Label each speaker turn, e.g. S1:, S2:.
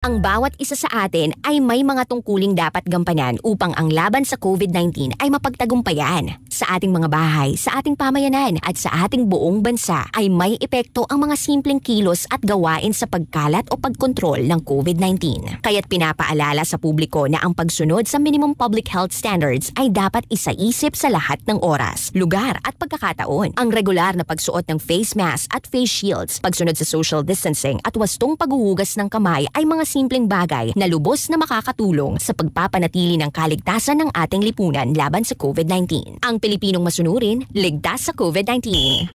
S1: Ang bawat isa sa atin ay may mga tungkuling dapat gampanan upang ang laban sa COVID-19 ay mapagtagumpayan. Sa ating mga bahay, sa ating pamayanan at sa ating buong bansa ay may epekto ang mga simpleng kilos at gawain sa pagkalat o pagkontrol ng COVID-19. Kaya't pinapaalala sa publiko na ang pagsunod sa minimum public health standards ay dapat isaisip sa lahat ng oras, lugar at pagkakataon. Ang regular na pagsuot ng face mask at face shields, pagsunod sa social distancing at wastong paghuhugas ng kamay ay mga simpleng bagay na lubos na makakatulong sa pagpapanatili ng kaligtasan ng ating lipunan laban sa COVID-19. Ang Pilipinong masunurin, ligtas sa COVID-19.